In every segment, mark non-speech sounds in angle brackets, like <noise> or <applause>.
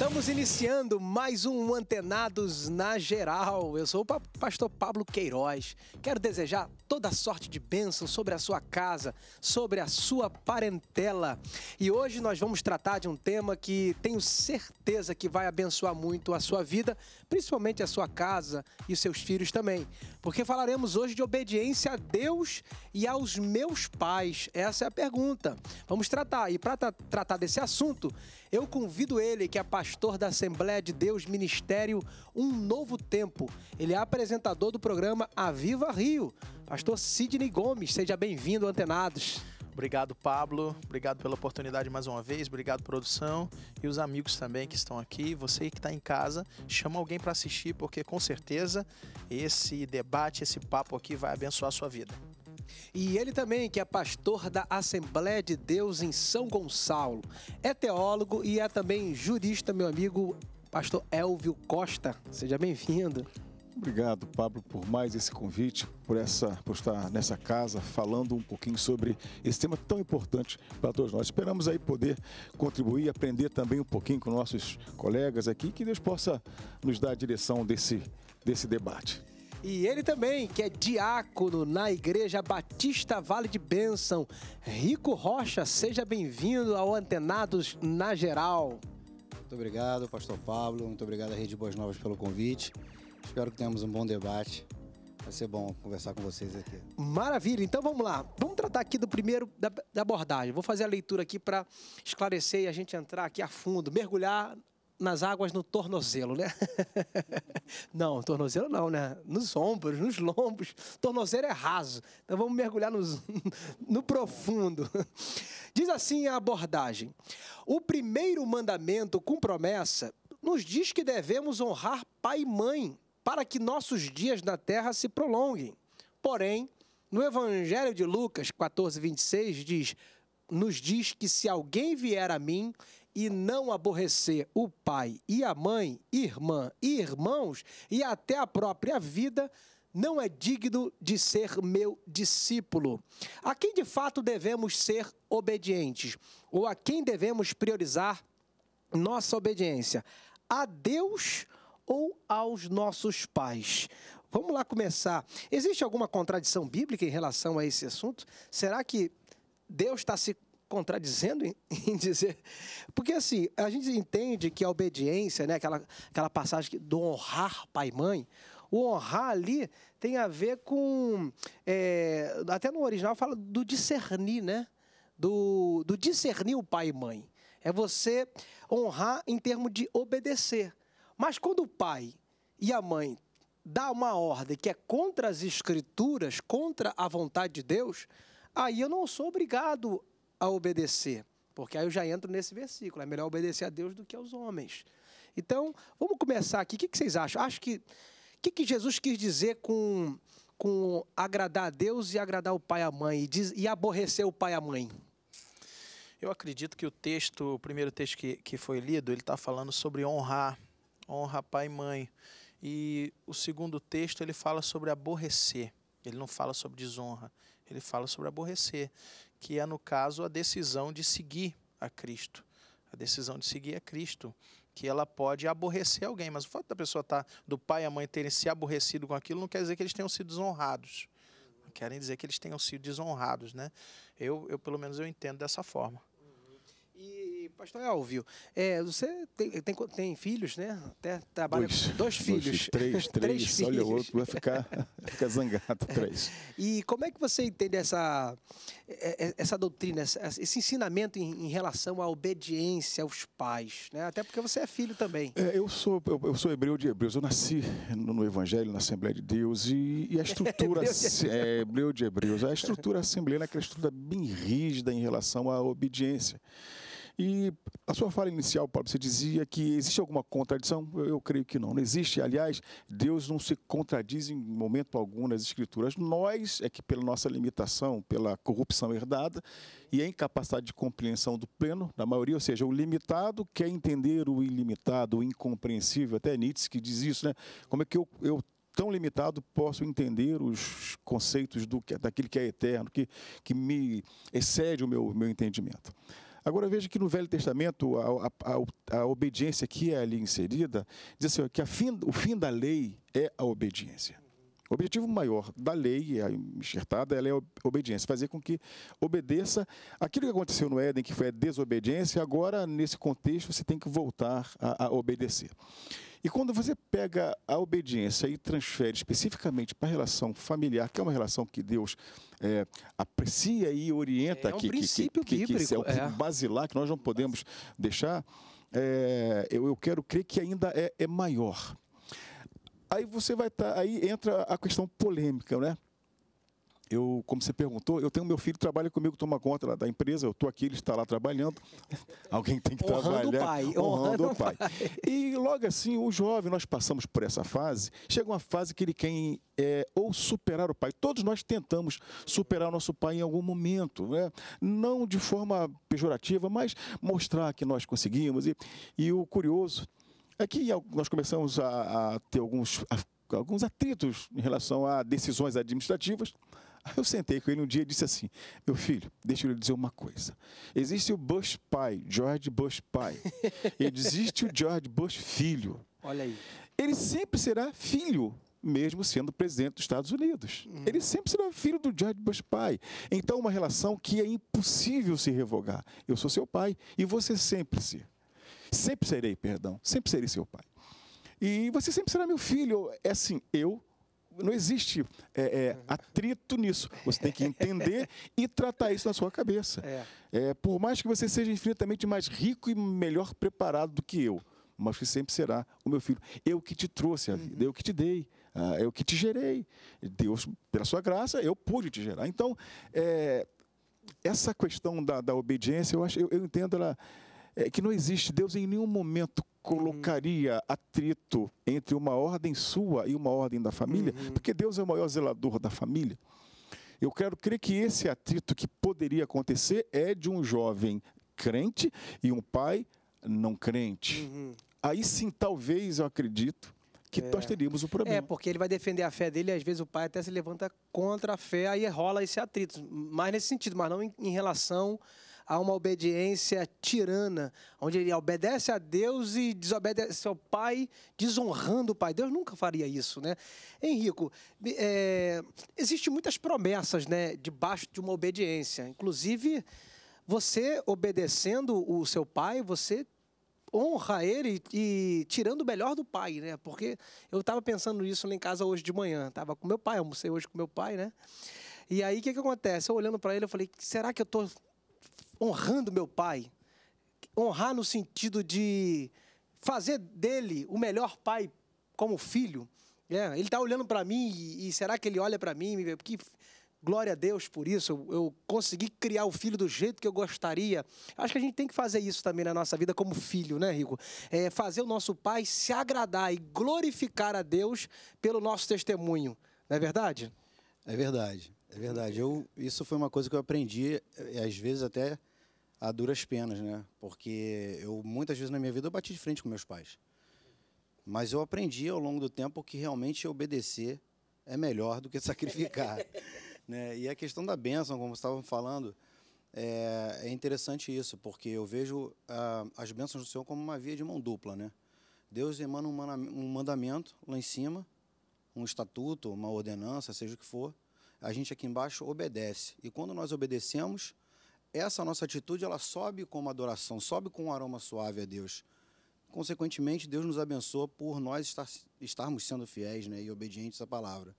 Estamos iniciando mais um Antenados na Geral. Eu sou o pastor Pablo Queiroz. Quero desejar toda sorte de bênção sobre a sua casa, sobre a sua parentela. E hoje nós vamos tratar de um tema que tenho certeza que vai abençoar muito a sua vida, principalmente a sua casa e os seus filhos também porque falaremos hoje de obediência a Deus e aos meus pais. Essa é a pergunta. Vamos tratar. E para tra tratar desse assunto, eu convido ele, que é pastor da Assembleia de Deus Ministério Um Novo Tempo. Ele é apresentador do programa Aviva Rio. Pastor Sidney Gomes, seja bem-vindo, antenados. Obrigado, Pablo. Obrigado pela oportunidade mais uma vez. Obrigado, produção. E os amigos também que estão aqui. Você que está em casa, chama alguém para assistir, porque com certeza esse debate, esse papo aqui vai abençoar a sua vida. E ele também, que é pastor da Assembleia de Deus em São Gonçalo. É teólogo e é também jurista, meu amigo pastor Elvio Costa. Seja bem-vindo. Obrigado, Pablo, por mais esse convite, por, essa, por estar nessa casa falando um pouquinho sobre esse tema tão importante para todos nós. Esperamos aí poder contribuir, aprender também um pouquinho com nossos colegas aqui, que Deus possa nos dar a direção desse, desse debate. E ele também, que é diácono na Igreja Batista Vale de Bênção. Rico Rocha, seja bem-vindo ao Antenados na Geral. Muito obrigado, Pastor Pablo. Muito obrigado à Rede Boas Novas pelo convite. Espero que tenhamos um bom debate. Vai ser bom conversar com vocês aqui. Maravilha. Então vamos lá. Vamos tratar aqui do primeiro da, da abordagem. Vou fazer a leitura aqui para esclarecer e a gente entrar aqui a fundo, mergulhar nas águas no tornozelo, né? <laughs> não, tornozelo não, né? Nos ombros, nos lombos. Tornozelo é raso. Então vamos mergulhar nos, <laughs> no profundo. Diz assim a abordagem: O primeiro mandamento com promessa nos diz que devemos honrar pai e mãe para que nossos dias na terra se prolonguem. Porém, no Evangelho de Lucas 14, 26, diz, nos diz que se alguém vier a mim e não aborrecer o pai e a mãe, irmã e irmãos, e até a própria vida, não é digno de ser meu discípulo. A quem de fato devemos ser obedientes? Ou a quem devemos priorizar nossa obediência? A Deus ou ou aos nossos pais? Vamos lá começar. Existe alguma contradição bíblica em relação a esse assunto? Será que Deus está se contradizendo em, <laughs> dizer. Porque assim, a gente entende que a obediência, né, aquela, aquela passagem do honrar pai e mãe, o honrar ali tem a ver com. É, até no original fala do discernir, né? Do, do discernir o pai e mãe. É você honrar em termos de obedecer. Mas quando o pai e a mãe dá uma ordem que é contra as escrituras, contra a vontade de Deus, aí eu não sou obrigado a obedecer, porque aí eu já entro nesse versículo, é melhor obedecer a Deus do que aos homens. Então, vamos começar aqui, o que vocês acham? Acho que, o que, que Jesus quis dizer com, com agradar a Deus e agradar o pai e a mãe, e, diz, e aborrecer o pai e a mãe? Eu acredito que o texto, o primeiro texto que, que foi lido, ele está falando sobre honrar honra pai e mãe. E o segundo texto ele fala sobre aborrecer. Ele não fala sobre desonra, ele fala sobre aborrecer, que é no caso a decisão de seguir a Cristo. A decisão de seguir a Cristo, que ela pode aborrecer alguém, mas o fato da pessoa estar, tá, do pai e a mãe terem se aborrecido com aquilo, não quer dizer que eles tenham sido desonrados. Não querem dizer que eles tenham sido desonrados, né? Eu, eu pelo menos eu entendo dessa forma. Pastor Elvio, é, você tem, tem, tem, filhos, né? Até trabalha dois, com dois filhos. Dois, três, <laughs> três. três olha, o outro vai ficar, vai ficar zangado. É. Três. E como é que você entende essa, é, é, essa doutrina, esse ensinamento em, em relação à obediência aos pais? Né? Até porque você é filho também. É, eu, sou, eu, eu, sou hebreu de hebreus. Eu nasci no, no, Evangelho, na Assembleia de Deus. E, e a <laughs> estrutura. é, hebreu de hebreus. A estrutura assembleia é aquela estrutura bem rígida em relação à obediência. E a sua fala inicial, Paulo, você dizia que existe alguma contradição? Eu, eu, creio que não. Não existe. Aliás, Deus não se contradiz em momento algum nas Escrituras. Nós é que, pela nossa limitação, pela corrupção herdada e a incapacidade de compreensão do pleno, da maioria, ou seja, o limitado quer entender o ilimitado, o incompreensível. Até Nietzsche que diz isso, né? Como é que eu, eu tão limitado posso entender os conceitos do, daquilo que é eterno, que, que me excede o meu, meu entendimento. Agora veja que no Velho Testamento a, a, a obediência que é ali inserida diz assim, que fim, o fim da lei é a obediência. O objetivo maior da lei, a enxertada, ela é a obediência, fazer com que obedeça aquilo que aconteceu no Éden, que foi a desobediência, agora, nesse contexto, você tem que voltar a, a obedecer. E quando você pega a obediência e transfere especificamente para a relação familiar, que é uma relação que Deus é, aprecia e orienta, é um que, princípio que, que, que, é o é. basilar que nós não podemos deixar, é, eu, eu quero crer que ainda é, é maior. Aí você vai estar. Tá, aí entra a questão polêmica, né? Eu, como você perguntou, eu tenho meu filho que trabalha comigo, toma conta lá da empresa, eu estou aqui, ele está lá trabalhando. <laughs> Alguém tem que honrando trabalhar. O pai, honrando, honrando o pai. E logo assim, o jovem, nós passamos por essa fase, chega uma fase que ele quer é, ou superar o pai. Todos nós tentamos superar o nosso pai em algum momento, né? não de forma pejorativa, mas mostrar que nós conseguimos. E, e o curioso é que nós começamos a, a ter alguns, a, alguns atritos em relação a decisões administrativas. eu sentei com ele um dia e disse assim: Meu filho, deixa eu lhe dizer uma coisa. Existe o Bush pai, George Bush pai. <laughs> Existe o George Bush filho. Olha aí. Ele sempre será filho mesmo sendo presidente dos Estados Unidos. Hum. Ele sempre será filho do George Bush pai. Então, uma relação que é impossível se revogar. Eu sou seu pai e você sempre se. Sempre serei, perdão, sempre serei seu pai. E você sempre será meu filho. É assim, eu. Não existe é, é, atrito nisso. Você tem que entender e tratar isso na sua cabeça. É. é por mais que você seja infinitamente mais rico e melhor preparado do que eu, mas que sempre será o meu filho. Eu que te trouxe a uhum. vida, eu que te dei, ah, eu que te gerei. Deus, pela sua graça, eu pude te gerar. Então, é, essa questão da, da obediência, eu, acho, eu, eu entendo ela é, que não existe. Deus em nenhum momento colocaria atrito entre uma ordem sua e uma ordem da família, uhum. porque Deus é o maior zelador da família. Eu quero crer que esse atrito que poderia acontecer é de um jovem crente e um pai não crente. Uhum. Aí sim, talvez eu acredito que é. nós teríamos o um problema. É, porque ele vai defender a fé dele, e às vezes o pai até se levanta contra a fé, aí rola esse atrito. Mas nesse sentido, mas não em, em relação a uma obediência tirana, onde ele obedece a Deus e desobedece ao pai, desonrando o pai. Deus nunca faria isso, né? Henrico, é, existem muitas promessas, né, debaixo de uma obediência. Inclusive, você obedecendo o seu pai, você honra ele e tirando o melhor do pai, né? Porque eu estava pensando nisso lá em casa hoje de manhã. Tava com meu pai, almocei hoje com meu pai, né? E aí o que, que acontece? Eu olhando para ele, eu falei: será que eu estou honrando meu pai. Honrar no sentido de fazer dele o melhor pai como filho. É, ele está olhando para mim e, e, será que ele olha para mim? Porque, glória a Deus por isso, eu, eu, consegui criar o filho do jeito que eu gostaria. Acho que a gente tem que fazer isso também na nossa vida como filho, né, Rico? É, fazer o nosso pai se agradar e glorificar a Deus pelo nosso testemunho. Não é verdade? É verdade. É verdade. Eu, isso foi uma coisa que eu aprendi, eh, às vezes até a duras penas, né? Porque eu, muitas vezes na minha vida, eu bati de frente com meus pais. Mas eu aprendi ao longo do tempo que realmente obedecer é melhor do que <laughs> sacrificar. né? E a questão da bênção, como estavam falando, é, é, interessante isso, porque eu vejo ah, as bênçãos do Senhor como uma via de mão dupla, né? Deus emana um mandamento lá em cima, um estatuto, uma ordenança, seja o que for, a gente aqui embaixo obedece. E quando nós obedecemos, essa nossa atitude ela sobe como adoração, sobe com um aroma suave a Deus. Consequentemente, Deus nos abençoa por nós estar, estarmos sendo fiéis né, e obedientes à palavra.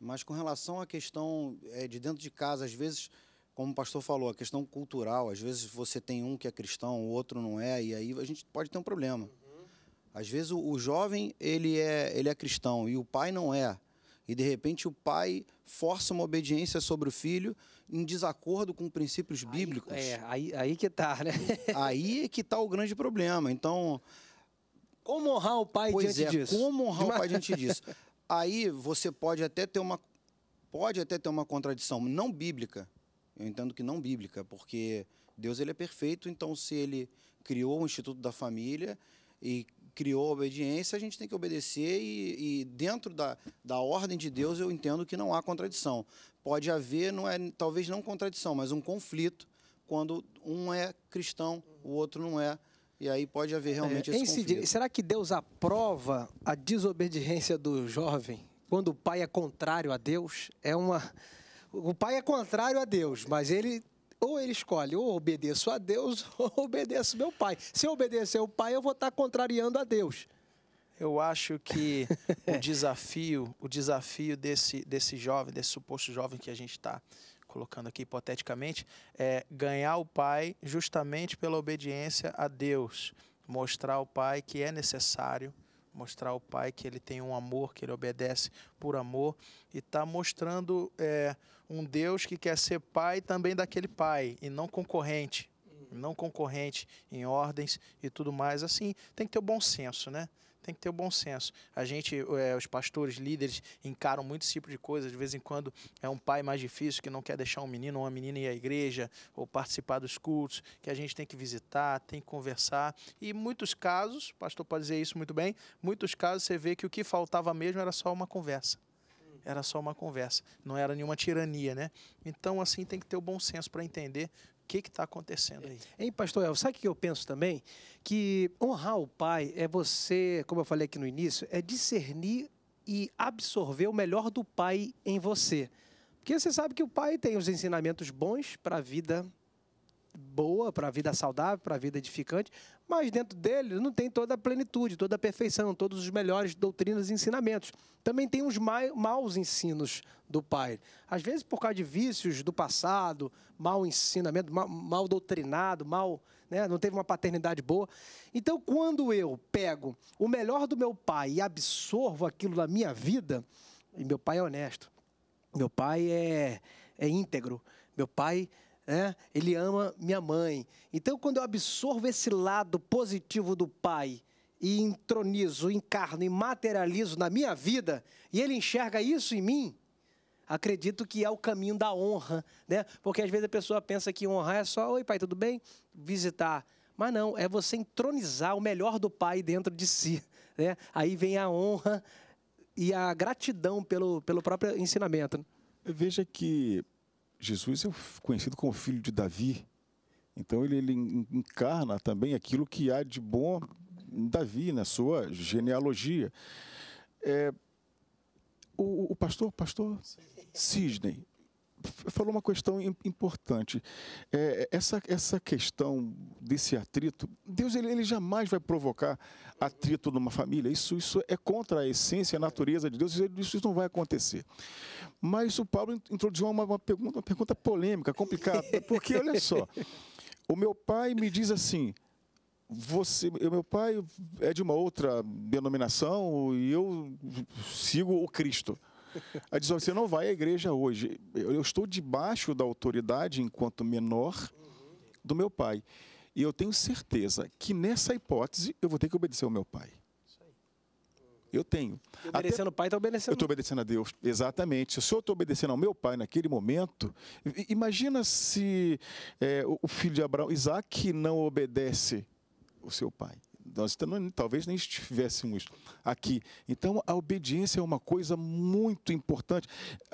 Mas com relação à questão é, de dentro de casa, às vezes, como o pastor falou, a questão cultural, às vezes você tem um que é cristão, o outro não é, e aí a gente pode ter um problema. Uhum. Às vezes o, o jovem ele é, ele é cristão e o pai não é. E de repente o pai força uma obediência sobre o filho em desacordo com princípios aí, bíblicos. É, aí, aí que tá, né? aí é que tá o grande problema. Então. Como honrar o pai pois diante é, disso? Como honrar o pai diante disso? Aí você pode até ter uma. Pode até ter uma contradição não bíblica. Eu entendo que não bíblica, porque Deus ele é perfeito, então se ele criou o Instituto da Família e criou a obediência, a gente tem que obedecer e, e dentro da, da ordem de Deus eu entendo que não há contradição. Pode haver, não é, talvez não contradição, mas um conflito quando um é cristão, o outro não é. E aí pode haver realmente é, esse conflito. Será que Deus aprova a desobediência do jovem quando o pai é contrário a Deus? É uma o pai é contrário a Deus, mas ele ou ele escolhe, ou obedeço a Deus, <laughs> ou obedeço meu pai. Se eu obedecer o pai, eu vou estar contrariando a Deus. Eu acho que <laughs> o desafio, o desafio desse, desse jovem, desse suposto jovem que a gente está colocando aqui hipoteticamente, é ganhar o pai justamente pela obediência a Deus, mostrar ao pai que é necessário, mostrar ao pai que ele tem um amor, que ele obedece por amor e está mostrando é, um Deus que quer ser pai também daquele pai e não concorrente, uhum. não concorrente em ordens e tudo mais. Assim, tem que ter o bom senso, né? tem que ter o bom senso. A gente, é, os pastores, líderes, encaram muito esse tipo de coisa. De vez em quando é um pai mais difícil que não quer deixar um menino ou uma menina ir à igreja ou participar dos cultos, que a gente tem que visitar, tem que conversar. E muitos casos, o pastor pode dizer isso muito bem, muitos casos você vê que o que faltava mesmo era só uma conversa era só uma conversa, não era nenhuma tirania, né? Então, assim, tem que ter o bom senso para entender o que está acontecendo aí. Hein, pastor El, sabe o que eu penso também? Que honrar o pai é você, como eu falei aqui no início, é discernir e absorver o melhor do pai em você. Porque você sabe que o pai tem os ensinamentos bons para a vida boa, para a vida saudável, para a vida edificante, mas dentro dele não tem toda a plenitude, toda a perfeição, todos os melhores doutrinas e ensinamentos. Também tem os maus ensinos do pai. Às vezes, por causa de vícios do passado, mau ensinamento, mal, mal doutrinado, mal, né, não teve uma paternidade boa. Então, quando eu pego o melhor do meu pai e absorvo aquilo na minha vida, e meu pai é honesto, meu pai é, é íntegro, meu pai né? ele ama minha mãe. Então, quando eu absorvo esse lado positivo do pai e entronizo, encarno e materializo na minha vida, e ele enxerga isso em mim, acredito que é o caminho da honra, né? Porque às vezes a pessoa pensa que honrar é só, oi pai, tudo bem? Visitar. Mas não, é você entronizar o melhor do pai dentro de si, <laughs> né? Aí vem a honra e a gratidão pelo, pelo próprio ensinamento. Veja que Jesus é conhecido como filho de Davi. Então ele, ele encarna também aquilo que há de bom em Davi, na sua genealogia. É, o, o, pastor, pastor Sidney falou uma questão importante. É, essa, essa questão desse atrito, Deus ele, ele jamais vai provocar atrito numa família. Isso, isso é contra a essência, a natureza de Deus. Isso, não vai acontecer. Mas o Paulo introduziu uma, uma pergunta, uma pergunta polêmica, complicada. Porque, olha só, o meu pai me diz assim, você, meu pai é de uma outra denominação e eu sigo o Cristo. Aí diz: você não vai à igreja hoje. Eu estou debaixo da autoridade, enquanto menor, do meu pai. E eu tenho certeza que nessa hipótese eu vou ter que obedecer ao meu pai. Eu tenho. obedecendo ao o pai, está obedecendo. Eu estou obedecendo a Deus, exatamente. Se eu estou obedecendo ao meu pai naquele momento, imagina se é, o filho de Abraão, Isaac, não obedece o seu pai nós então talvez nem estivéssemos aqui. Então, a obediência é uma coisa muito importante.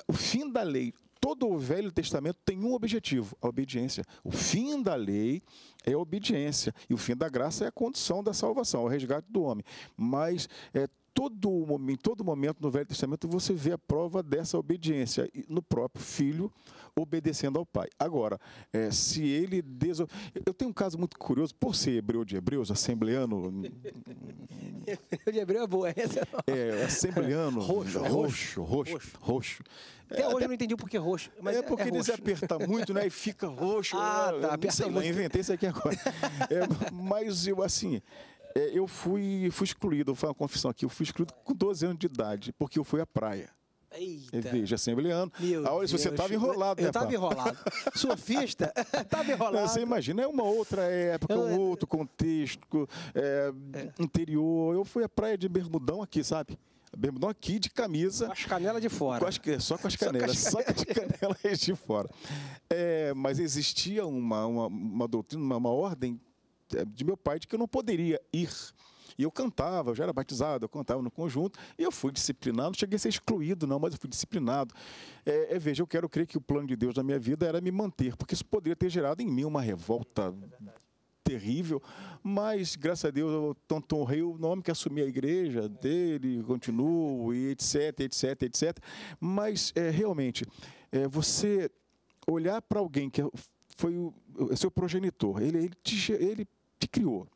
O fim da lei, todo o Velho Testamento tem um objetivo: a obediência. O fim da lei é a obediência. E o fim da graça é a condição da salvação, é o resgate do homem. Mas é, todo momento, em todo momento no Velho Testamento você vê a prova dessa obediência no próprio filho obedecendo ao pai. Agora, é, se ele deso... eu tenho um caso muito curioso por ser hebreu de hebreus, assembleano. <laughs> de hebreu é boa essa. É, assembleano. <laughs> roxo, roxo, roxo, roxo. roxo. Até, é, hoje até... eu não entendi por que roxo. Mas é, é porque é roxo. muito, né? E fica roxo. Ah, tá. Não sei, muito. inventei isso aqui agora. <laughs> É, mas eu assim, é, eu fui, fui excluído, foi uma confissão aqui, eu fui excluído com 12 anos de idade, porque eu fui à praia. Eita. Veja, assembleando. A ah, hora, você estava enrolado, né? Eu estava enrolado. <laughs> Surfista, estava <laughs> enrolado. Você imagina, é uma outra época, eu... um outro contexto, é, é. interior. Eu fui à praia de Bermudão aqui, sabe? Bermudão aqui de camisa. Com as canelas de fora. Com as, só com as <laughs> canelas, só com as canelas de fora. É, mas existia uma, uma, uma doutrina, uma, uma ordem é, de meu pai de que eu não poderia ir. E eu cantava, eu já era batizado, eu cantava no conjunto, e eu fui disciplinado, não cheguei a ser excluído, não, mas eu fui disciplinado. É, é, veja, eu quero crer que o plano de Deus na minha vida era me manter, porque isso poderia ter gerado em mim uma revolta é terrível, mas graças a Deus eu tanto honrei o nome que assumi a igreja dele, continuo, e etc, etc, etc. Mas é, realmente, é, você olhar para alguém que foi o, seu progenitor, ele, ele, te, ele te criou.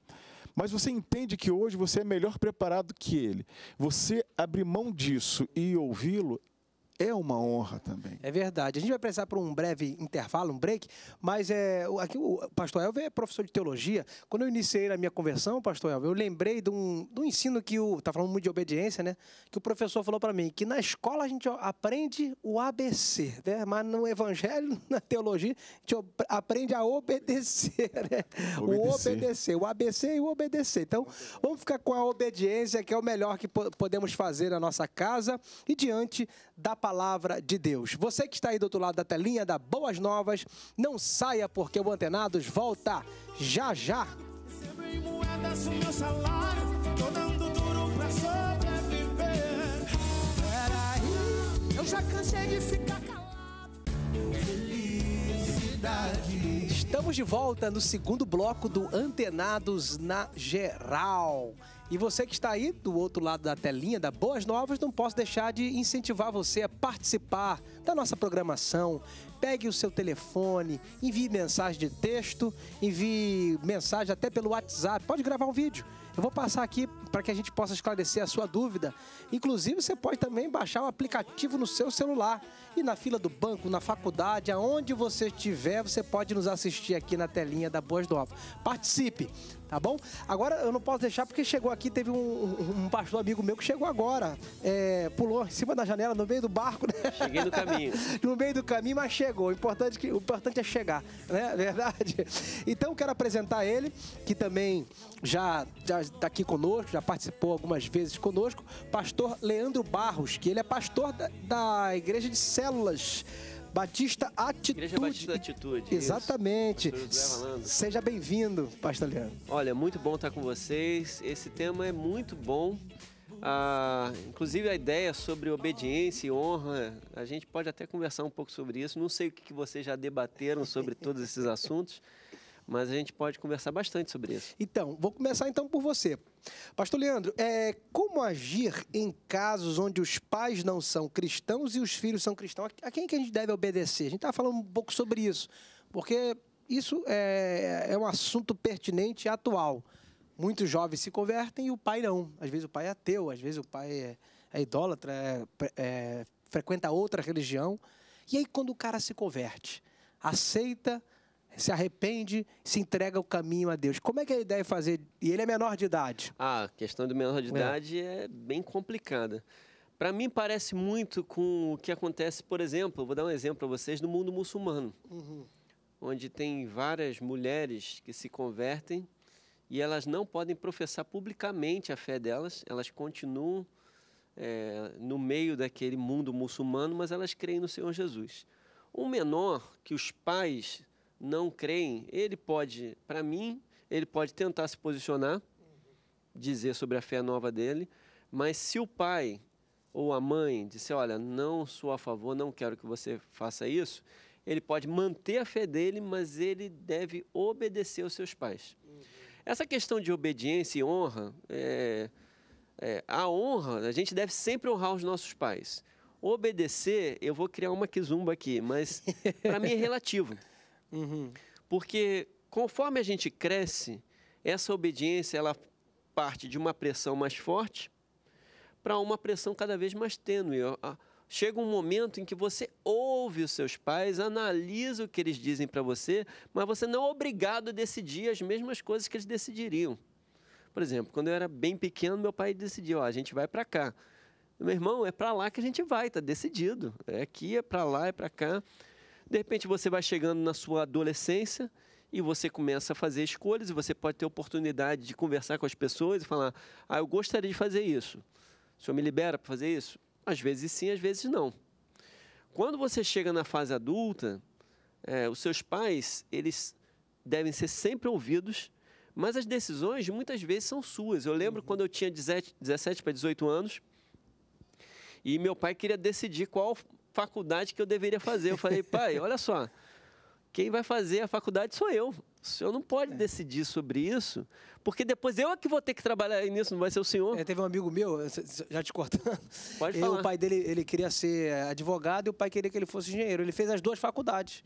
Mas você entende que hoje você é melhor preparado que ele. Você abrir mão disso e ouvi-lo é uma honra também. É verdade. A gente vai precisar para um breve intervalo, um break, mas é, aqui o pastor Elvio é professor de teologia. Quando eu iniciei a minha conversão, pastor Elvio, eu lembrei de um, de um ensino que o. Está falando muito de obediência, né? Que o professor falou para mim que na escola a gente aprende o ABC, né? mas no evangelho, <laughs> na teologia, a gente aprende a obedecer, né? Obedecer. O obedecer, o ABC e o obedecer. Então, vamos ficar com a obediência, que é o melhor que podemos fazer na nossa casa e diante da palavra de Deus. Você que está aí do outro lado da telinha da Boas Novas, não saia porque o Antenados volta já já. Estamos de volta no segundo bloco do Antenados na Geral. E você que está aí do outro lado da telinha da Boas Novas, não posso deixar de incentivar você a participar da nossa programação. Pegue o seu telefone, envie mensagem de texto, envie mensagem até pelo WhatsApp. Pode gravar um vídeo. Eu vou passar aqui para que a gente possa esclarecer a sua dúvida. Inclusive, você pode também baixar o aplicativo no seu celular. E na fila do banco, na faculdade, aonde você estiver, você pode nos assistir aqui na telinha da Boas Novas. Participe! tá bom? Agora eu não posso deixar porque chegou aqui, teve um, um, pastor amigo meu que chegou agora, é, pulou em cima da janela, no meio do barco, né? Cheguei no caminho. <laughs> no meio do caminho, mas chegou. O importante, que, o importante é chegar, né? É verdade? Então quero apresentar ele, que também já já está aqui conosco, já participou algumas vezes conosco, pastor Leandro Barros, que ele é pastor da, da igreja de células Batista Atitude. Igreja Batista Atitude. Exatamente. Seja bem-vindo, pastor Leandro. Olha, muito bom estar com vocês. Esse tema é muito bom. Ah, inclusive a ideia sobre obediência e honra, a gente pode até conversar um pouco sobre isso. Não sei o que vocês já debateram sobre todos esses assuntos mas a gente pode conversar bastante sobre isso. Então, vou começar então por você. Pastor Leandro, é, como agir em casos onde os pais não são cristãos e os filhos são cristãos? A quem que a gente deve obedecer? A gente estava tá falando um pouco sobre isso, porque isso é, é um assunto pertinente e atual. Muitos jovens se convertem e o pai não. Às vezes o pai é ateu, às vezes o pai é, é idólatra, é, é, frequenta outra religião. E aí, quando o cara se converte, aceita se arrepende, se entrega o caminho a Deus. Como é que é a ideia é fazer? E ele é menor de idade. Ah, a questão do menor de é. idade é, é bem complicada. Para mim, parece muito com o que acontece, por exemplo, vou dar um exemplo para vocês, no mundo muçulmano, uhum. onde tem várias mulheres que se convertem e elas não podem professar publicamente a fé delas, elas continuam é, no meio daquele mundo muçulmano, mas elas creem no Senhor Jesus. Um menor que os pais não creem, ele pode, para mim, ele pode tentar se posicionar, dizer sobre a fé nova dele, mas se o pai ou a mãe disser, olha, não sou a favor, não quero que você faça isso, ele pode manter a fé dele, mas ele deve obedecer aos seus pais. Essa questão de obediência e honra, é, é, a honra, a gente deve sempre honrar os nossos pais. Obedecer, eu vou criar uma quizumba aqui, mas para mim é relativo. <laughs> Uhum. Porque conforme a gente cresce, essa obediência ela parte de uma pressão mais forte para uma pressão cada vez mais tênue. Ah, chega um momento em que você ouve os seus pais, analisa o que eles dizem para você, mas você não é obrigado a decidir as mesmas coisas que eles decidiriam. Por exemplo, quando eu era bem pequeno, meu pai decidiu: ó, a gente vai para cá. Meu irmão, é para lá que a gente vai, tá decidido. É aqui, é para lá, é para cá. De repente você vai chegando na sua adolescência e você começa a fazer escolhas e você pode ter oportunidade de conversar com as pessoas e falar: "Ah, eu gostaria de fazer isso. O senhor me libera para fazer isso?" Às vezes sim, às vezes não. Quando você chega na fase adulta, é, os seus pais, eles devem ser sempre ouvidos, mas as decisões muitas vezes são suas. Eu lembro uhum. quando eu tinha 17, 17 para 18 anos, e meu pai queria decidir qual faculdade que eu deveria fazer. Eu falei, pai, <laughs> olha só, quem vai fazer a faculdade sou eu. O senhor não pode é. decidir sobre isso, porque depois eu é que vou ter que trabalhar nisso, não vai ser o senhor. É, teve um amigo meu, já te cortando. Pode falar. E o pai dele ele queria ser advogado e o pai queria que ele fosse engenheiro. Ele fez as duas faculdades.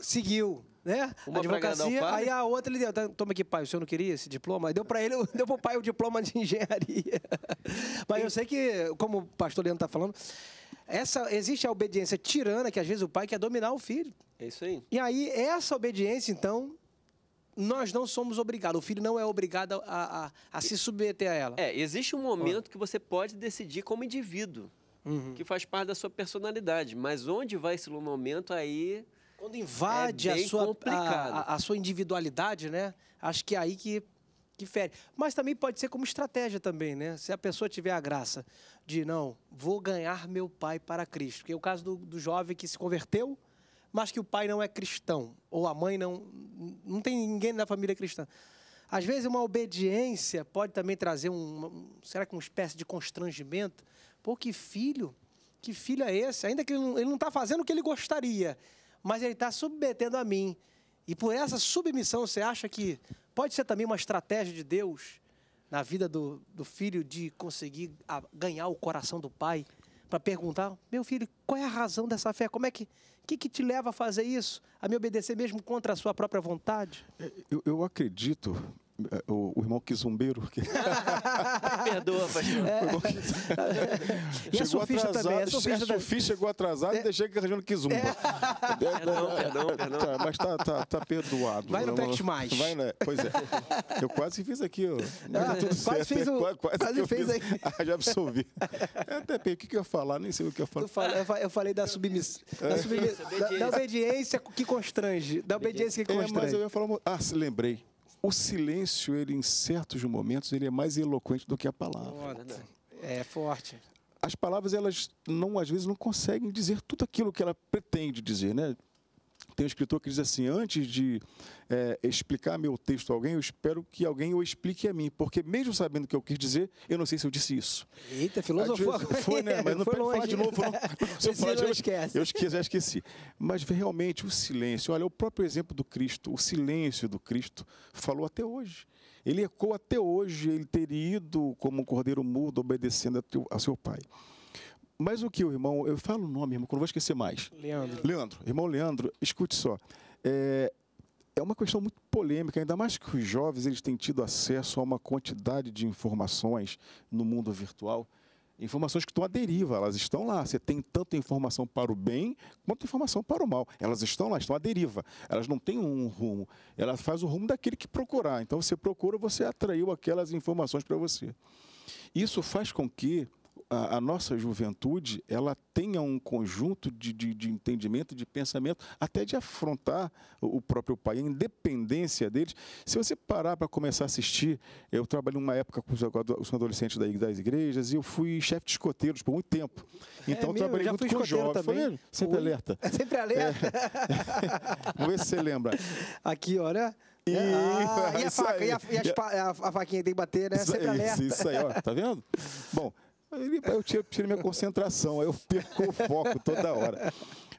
Seguiu né? Uma advocacia, aí a outra ele deu, tá, toma aqui, pai, o senhor não queria esse diploma? deu para ele, <laughs> deu pro pai o diploma de engenharia. <laughs> Mas eu sei que, como o pastor Leandro está falando, essa, existe a obediência tirana, que às vezes o pai quer dominar o filho. É isso aí. E aí, essa obediência, então, nós não somos obrigados. O filho não é obrigado a, a, a se submeter a ela. É, existe um momento que você pode decidir como indivíduo, uhum. que faz parte da sua personalidade. Mas onde vai esse momento aí quando é invade é a, sua, a, a, sua individualidade, né? Acho que é aí que, que fere. Mas também pode ser como estratégia também, né? Se a pessoa tiver a graça de, não, vou ganhar meu pai para Cristo. Porque é o caso do, do jovem que se converteu, mas que o pai não é cristão. Ou a mãe não... Não tem ninguém na família cristã. Às vezes uma obediência pode também trazer um, será que uma espécie de constrangimento? Pô, que filho, que filho é esse? Ainda que ele não está fazendo o que ele gostaria, mas ele está submetendo a mim. E por essa submissão, você acha que pode ser também uma estratégia de Deus na vida do, do filho de conseguir ah, ganhar o coração do pai? Para perguntar, meu filho, qual é a razão dessa fé? Como é que, que, que te leva a fazer isso? A me obedecer mesmo contra a sua própria vontade? É, eu, eu acredito, é, o, o irmão que Que... <laughs> perdoa, <laughs> é. pastor. <laughs> É. E a surfista atrasado, também. A é surfista, a surfista chegou atrasado é. e deixei que Kizumba. É. Perdão, perdão, perdão. Tá, mas tá, tá, tá perdoado. Vai no Pact Mais. Vai, né? Pois é. Eu quase fiz aqui, ó. Ah, tá tudo quase certo. Fez é, o... Quase, quase, quase fez aí. <laughs> Ah, já absolvi. Até bem, o que, que eu ia falar? Nem sei o que eu falo. Eu falei, da submissão. Da, da, da obediência que constrange. Da obediência que constrange. Mas eu ia falar... Ah, lembrei o silêncio, ele em certos momentos, ele é mais eloquente do que a palavra. Né? É forte. As palavras, elas não às vezes não conseguem dizer tudo aquilo que ela pretende dizer, né? Tem um escritor que diz assim: antes de é, explicar meu texto a alguém, eu espero que alguém o explique a mim, porque mesmo sabendo o que eu quis dizer, eu não sei se eu disse isso. Eita, filosofou. Foi, né? <laughs> Mas não pode falar de novo. <laughs> Não. Se eu falar, não esquece. Eu, esqueci, esqueci. Mas realmente o silêncio, olha, o próprio exemplo do Cristo, o silêncio do Cristo, falou até hoje. Ele ecoou até hoje, ele ter ido como um cordeiro mudo obedecendo ao a seu pai. Mas o que o irmão, eu falo o nome, irmão, que eu não vou esquecer mais. Leandro. Leandro, irmão Leandro, escute só. É, é uma questão muito polêmica, ainda mais que os jovens eles têm tido acesso a uma quantidade de informações no mundo virtual, informações que estão à deriva, elas estão lá. Você tem tanta informação para o bem quanto informação para o mal. Elas estão lá, estão à deriva. Elas não têm um rumo. Elas fazem o rumo daquele que procurar. Então você procura, você atraiu aquelas informações para você. Isso faz com que a, a, nossa juventude ela tenha um conjunto de, de, de, entendimento, de pensamento, até de afrontar o, próprio pai, a independência deles. Se você parar para começar a assistir, eu trabalhei uma época com os adolescentes das igrejas e eu fui chefe de escoteiros por muito tempo. É então é eu trabalhei eu muito com jovens. Foi mesmo? Sempre alerta. É <laughs> sempre alerta. É. <laughs> Vamos ver se você lembra. Aqui, olha. E, é, ah, <laughs> e, a faca, e, a, e a, a, faquinha tem que bater, né? Sempre isso, alerta. Isso aí, ó, tá vendo? Bom, eu tinha tiro minha concentração, aí eu perco o foco toda hora.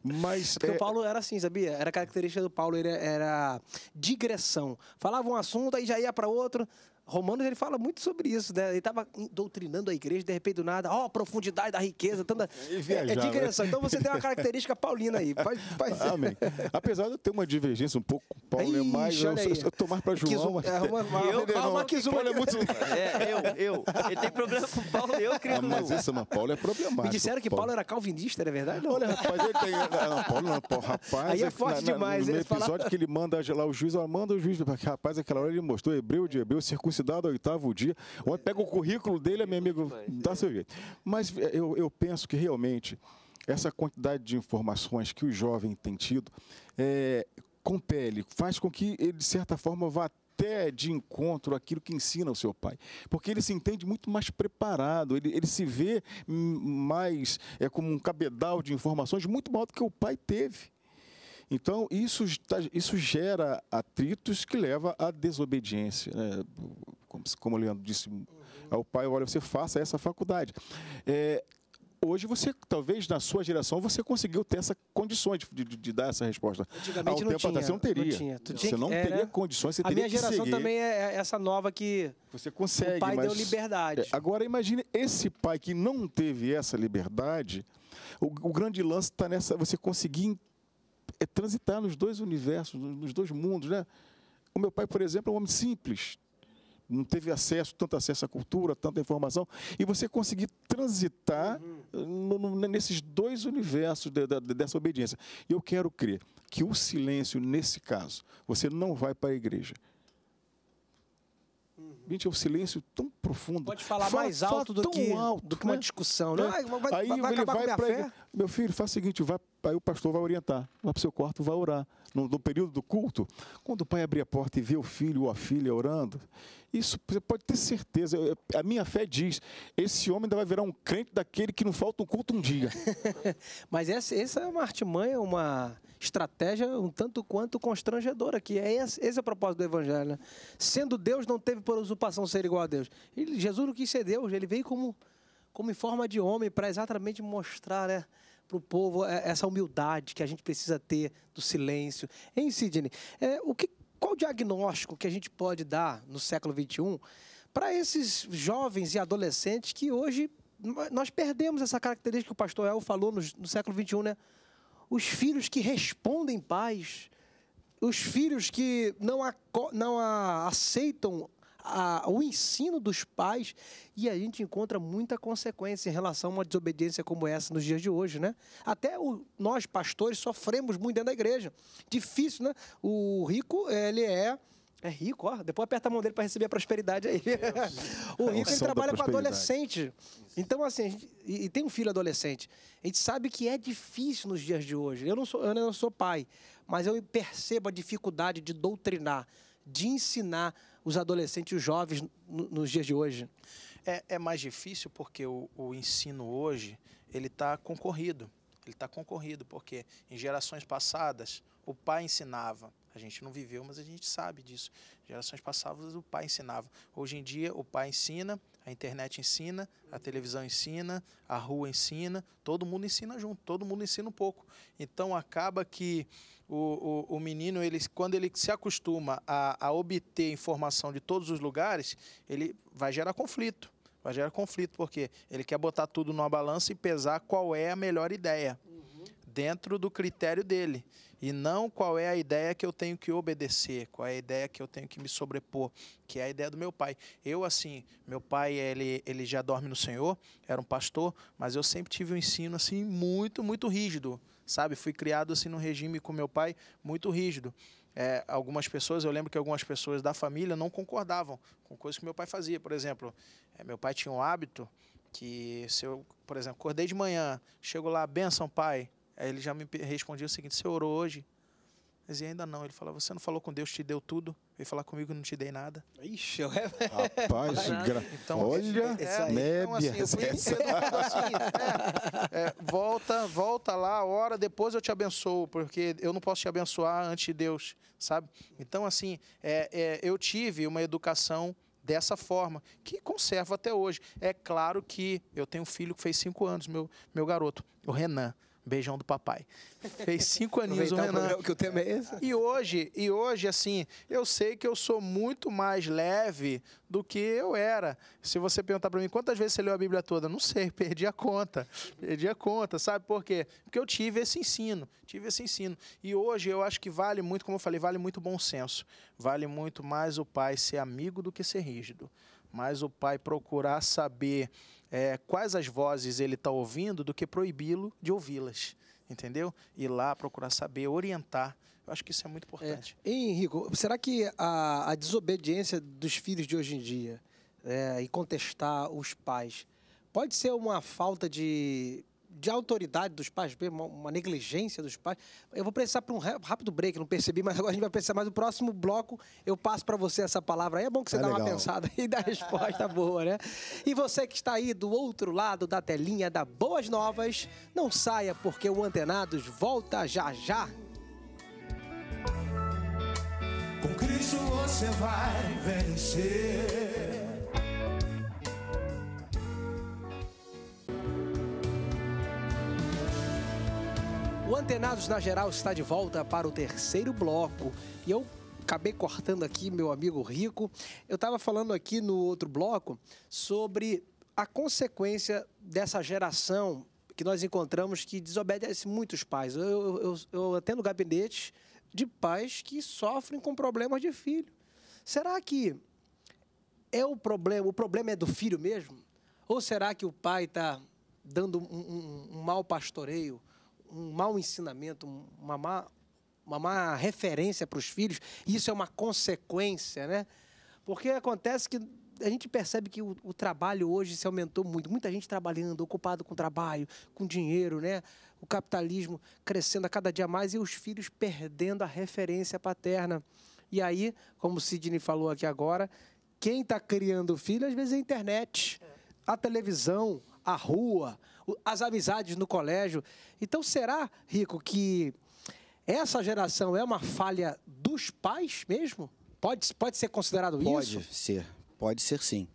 Mas, Porque é... o Paulo era assim, sabia? Era característica do Paulo, ele era digressão. Falava um assunto, aí já ia para outro. Romanos ele fala muito sobre isso, né? Ele estava doutrinando a igreja, de repente do nada, ó, oh, profundidade da riqueza, tanta. <laughs> é, de é digressão. Então você tem uma característica paulina aí. Pode, pode... Amém. Apesar de eu ter uma divergência um pouco, Paulo né, Ixi, é mais. Eu, eu, eu tomar para João. mas... é, <laughs> eu, Paulo, não, Paulo é muito. <laughs> É, eu, eu. Ele tem problema com Paulo, eu creio. Ah, mas isso, mas Paulo é problemático. Me disseram que Paulo, Paulo era calvinista, é verdade? Não. Olha, rapaz, ele tem. Não, Paulo não, Paulo, rapaz. Aí é tá forte na, demais, na, No episódio fala... que ele manda lá o juiz, ó, manda o juiz. Rapaz, aquela hora ele mostrou hebreu de hebreu circuncidado circuncidado ao oitavo dia. Olha, pega o currículo dele, meu amigo, dá seu jeito. Mas eh, eu, eu penso que realmente essa quantidade de informações que o jovem tem tido é, eh, compele, faz com que ele, de certa forma, vá até de encontro aquilo que ensina o seu pai. Porque ele se entende muito mais preparado, ele, ele se vê mais é, como um cabedal de informações muito maior do que o pai teve. Então, isso, tá, isso gera atritos que leva à desobediência. Né? Como o Leandro disse ao é pai, olha, você faça essa faculdade. É, hoje você, talvez na sua geração, você conseguiu ter essa condições de, de, de, dar essa resposta. Antigamente Ao não tempo atrás, você não teria. Não tinha. você não era... teria condições, você A teria A minha geração também é, é essa nova que você consegue, o pai mas... deu liberdade. É, agora imagine esse pai que não teve essa liberdade, o, o grande lance está nessa, você conseguir é transitar nos dois universos, nos dois mundos. Né? O meu pai, por exemplo, é um homem simples, não teve acesso, tanto acesso à cultura, tanta informação, e você conseguir transitar uhum. no, no, nesses dois universos de, de, dessa obediência. E eu quero crer que o silêncio, nesse caso, você não vai para a igreja. Uhum. Gente, é um silêncio tão profundo. Pode falar fala, mais alto, fala do, que, alto do que uma né? discussão, né? Não, vai, Aí vai ele vai para Meu filho, faz o seguinte, vai aí o pastor vai orientar. Vai para o seu quarto, vai orar. No, no, período do culto, quando o pai abrir a porta e ver o filho ou a filha orando, isso você pode ter certeza. Eu, a minha fé diz: esse homem ainda vai virar um crente daquele que não falta um culto um dia. <laughs> Mas essa, essa é uma artimanha, uma estratégia um tanto quanto constrangedora, que é esse, esse é o propósito do Evangelho. Né? Sendo Deus, não teve por usurpação ser igual a Deus. Ele, Jesus não quis ser Deus, ele veio como, como em forma de homem para exatamente mostrar. Né? para o povo é, essa humildade que a gente precisa ter do silêncio. em Sidney? É, o que, qual o diagnóstico que a gente pode dar no século XXI para esses jovens e adolescentes que hoje nós perdemos essa característica que o pastor El falou no, no século XXI, né? Os filhos que respondem paz, os filhos que não, a, não a, aceitam a, o ensino dos pais e a gente encontra muita consequência em relação a uma desobediência como essa nos dias de hoje, né? Até o, nós, pastores, sofremos muito dentro da igreja. Difícil, né? O rico, ele é... É rico, ó. Depois aperta a mão dele para receber a prosperidade aí. É, <laughs> é o rico ele trabalha com adolescente. Então, assim, gente, e, e, tem um filho adolescente. A gente sabe que é difícil nos dias de hoje. Eu não sou, eu não sou pai, mas eu percebo a dificuldade de doutrinar, de ensinar os adolescentes e os jovens nos dias de hoje? É, é mais difícil porque o, o ensino hoje ele está concorrido. Ele está concorrido porque em gerações passadas o pai ensinava. A gente não viveu, mas a gente sabe disso. Gerações passadas o pai ensinava. Hoje em dia o pai ensina, a internet ensina, a televisão ensina, a rua ensina, todo mundo ensina junto, todo mundo ensina um pouco. Então acaba que o, o, o, menino, ele, quando ele se acostuma a, a obter informação de todos os lugares, ele vai gerar conflito. Vai gerar conflito, porque ele quer botar tudo numa balança e pesar qual é a melhor ideia dentro do critério dele e não qual é a ideia que eu tenho que obedecer, qual é a ideia que eu tenho que me sobrepor, que é a ideia do meu pai. Eu assim, meu pai ele ele já dorme no Senhor, era um pastor, mas eu sempre tive um ensino assim muito muito rígido sabe? Fui criado assim num regime com meu pai muito rígido. É, algumas pessoas, eu lembro que algumas pessoas da família não concordavam com coisas que meu pai fazia. Por exemplo, é, meu pai tinha um hábito que se eu, por exemplo, acordei de manhã, chego lá, benção pai, aí ele já me respondia o seguinte, você orou hoje? Mas ainda não, ele falava, você não falou com Deus, te deu tudo? veio falar comigo não te dei nada. Ixi, eu... Rapaz, gra... então, olha, essa é, aí, então, assim, eu assim, <laughs> é, é, volta, volta lá, hora depois eu te abençoo, porque eu não posso te abençoar antes de Deus, sabe? Então, assim, é, é, eu tive uma educação dessa forma, que conservo até hoje. É claro que eu tenho um filho que fez cinco anos, meu, meu garoto, o Renan. Beijão do papai. Fez <laughs> cinco aninhos né, o Renan. O que é E hoje, e hoje, assim, eu sei que eu sou muito mais leve do que eu era. Se você perguntar para mim quantas vezes você leu a Bíblia toda, não sei, <laughs> perdi a conta. Perdi a conta, sabe por quê? Porque eu tive esse ensino, tive esse ensino. E hoje eu acho que vale muito, como eu falei, vale muito bom senso. Vale muito mais o pai ser amigo do que ser rígido. Mais o pai procurar saber é, quais as vozes ele está ouvindo do que proibi-lo de ouvi-las. Entendeu? Ir lá procurar saber, orientar. Eu acho que isso é muito é. importante. É. Hein, Henrico, será que a, a, desobediência dos filhos de hoje em dia é, e contestar os pais pode ser uma falta de de autoridade dos pais, uma negligência dos pais. Eu vou precisar para um rápido break, não percebi, mas agora a gente vai precisar mais O próximo bloco. Eu passo para você essa palavra aí. É bom que você é dá legal. uma pensada e dá resposta <laughs> boa, né? E você que está aí do outro lado da telinha da Boas Novas, não saia porque o Antenados volta já já. Com Cristo você vai vencer. Antenados na Geral está de volta para o terceiro bloco. E eu acabei cortando aqui meu amigo Rico. Eu estava falando aqui no outro bloco sobre a consequência dessa geração que nós encontramos que desobedece muitos pais. Eu, eu, eu, eu atendo gabinetes de pais que sofrem com problemas de filho. Será que é o problema? O problema é do filho mesmo? Ou será que o pai está dando um, um, um mau pastoreio um mau ensinamento, uma má, uma má referência para os filhos, isso é uma consequência, né? Porque acontece que a gente percebe que o, o, trabalho hoje se aumentou muito. Muita gente trabalhando, ocupado com trabalho, com dinheiro, né? O capitalismo crescendo a cada dia mais e os filhos perdendo a referência paterna. E aí, como o Sidney falou aqui agora, quem está criando o filho às vezes é a internet, a televisão, a rua, as amizades no colégio. Então, será, Rico, que essa geração é uma falha dos pais mesmo? Pode, pode ser considerado pode isso? Pode ser, pode ser sim.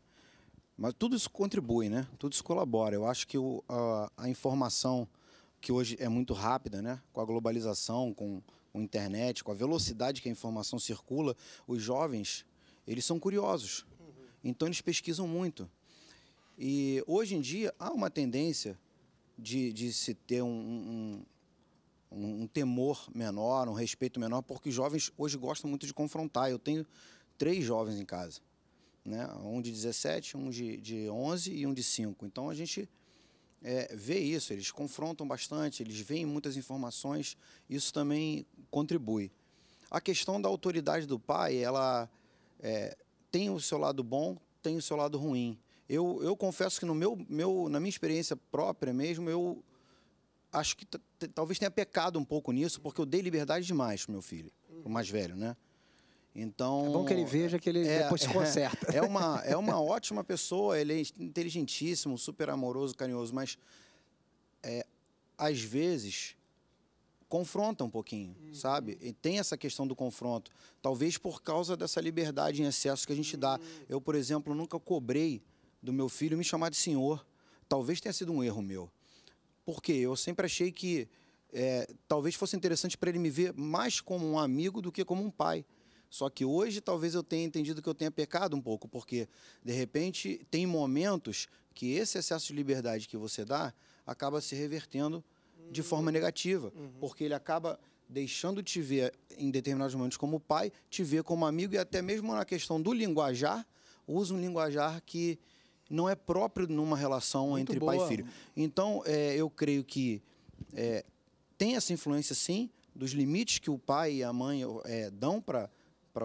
Mas tudo isso contribui, né? Tudo isso colabora. Eu acho que o, a, a, informação que hoje é muito rápida, né? Com a globalização, com a internet, com a velocidade que a informação circula, os jovens, eles são curiosos. Uhum. Então eles pesquisam muito. E hoje em dia há uma tendência de, de se ter um, um, um, um temor menor, um respeito menor, porque os jovens hoje gostam muito de confrontar. Eu tenho três jovens em casa. Né? Um de 17, um de, de 11 e um de 5. Então a gente é, vê isso, eles confrontam bastante, eles veem muitas informações, isso também contribui. A questão da autoridade do pai, ela é, tem o seu lado bom, tem o seu lado ruim. Eu, eu confesso que no meu, meu, na minha experiência própria mesmo, eu acho que talvez tenha pecado um pouco nisso, porque eu dei liberdade demais pro meu filho, o mais velho, né? Então. É bom que ele veja que ele é, depois se conserta. <laughs> É, é, uma, é uma ótima pessoa, ele é inteligentíssimo, super amoroso, carinhoso, mas é, às vezes confronta um pouquinho, uhum. sabe? E tem essa questão do confronto. Talvez por causa dessa liberdade em excesso que a gente uhum. dá. Eu, por exemplo, nunca cobrei do meu filho me chamar de senhor. Talvez tenha sido um erro meu. Porque eu sempre achei que é, talvez fosse interessante para ele me ver mais como um amigo do que como um pai. Só que hoje talvez eu tenha entendido que eu tenha pecado um pouco, porque de repente tem momentos que esse excesso de liberdade que você dá acaba se revertendo de forma uhum. negativa, uhum. porque ele acaba deixando te ver em determinados momentos como pai, te ver como amigo e até mesmo na questão do linguajar, usa um linguajar que não é próprio numa relação Muito entre boa. pai e filho. Então, é, eu creio que é, tem essa influência, sim, dos limites que o pai e a mãe é, dão para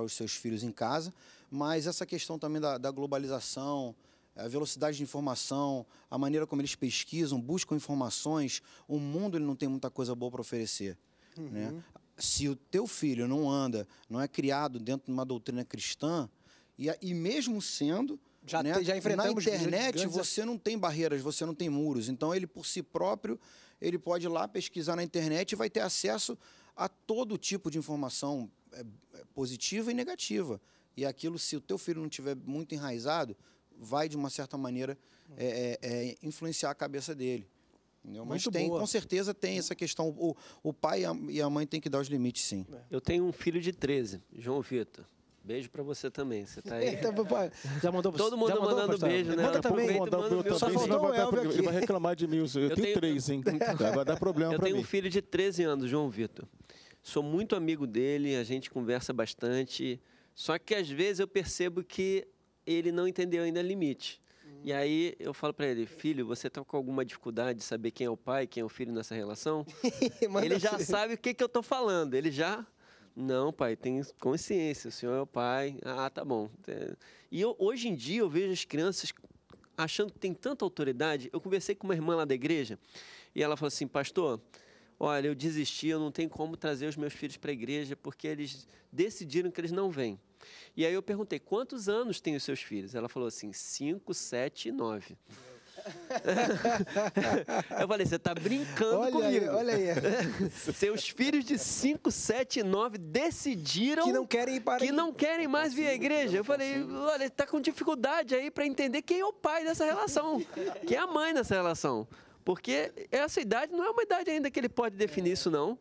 os seus filhos em casa, mas essa questão também da, da, globalização, a velocidade de informação, a maneira como eles pesquisam, buscam informações, o mundo ele não tem muita coisa boa para oferecer. Uhum. Né? Se o teu filho não anda, não é criado dentro de uma doutrina cristã, e, e mesmo sendo, já, né? já enfrentamos Na internet você não tem barreiras, você não tem muros. Então ele por si próprio, ele pode ir lá pesquisar na internet e vai ter acesso a todo tipo de informação é, é, positiva e negativa. E aquilo, se o teu filho não tiver muito enraizado, vai de uma certa maneira é, é, é influenciar a cabeça dele. Entendeu? Mas tem, boa. com certeza tem essa questão. O, o pai e a mãe têm que dar os limites, sim. Eu tenho um filho de 13, João Vitor. Beijo pra você também, você tá aí. <laughs> Então, já mandou pra Todo mundo mandou, mandando beijo, né? né? Manda também. Vou manda meu também, Só faltou o Ele vai reclamar de mim. Eu, eu tenho, tenho três, hein? <laughs> vai dar problema eu pra mim. Eu tenho um filho de 13 anos, João Vitor. Sou muito amigo dele, a gente conversa bastante. Só que às vezes eu percebo que ele não entendeu ainda o limite. E aí eu falo para ele, filho, você tá com alguma dificuldade de saber quem é o pai, quem é o filho nessa relação? <laughs> ele já sabe o que, que eu tô falando, ele já não, pai, tem consciência, o senhor é o pai. Ah, tá bom. É, e eu, hoje em dia eu vejo as crianças achando que tem tanta autoridade. Eu conversei com uma irmã lá da igreja e ela falou assim: Pastor, olha, eu desisti, eu não tenho como trazer os meus filhos para a igreja porque eles decidiram que eles não vêm. E aí eu perguntei: Quantos anos têm os seus filhos? Ela falou assim: 5, 7 e 9. <laughs> eu falei, você tá brincando olha comigo. Aí, olha aí. <laughs> Seus filhos de 5, 7 e 9 decidiram... Que não querem ir para Que não querem mais vir à igreja. Eu falei, olha, tá com dificuldade aí para entender quem é o pai dessa relação. quem é a mãe dessa relação. Porque essa idade não é uma idade ainda que ele pode definir isso, não.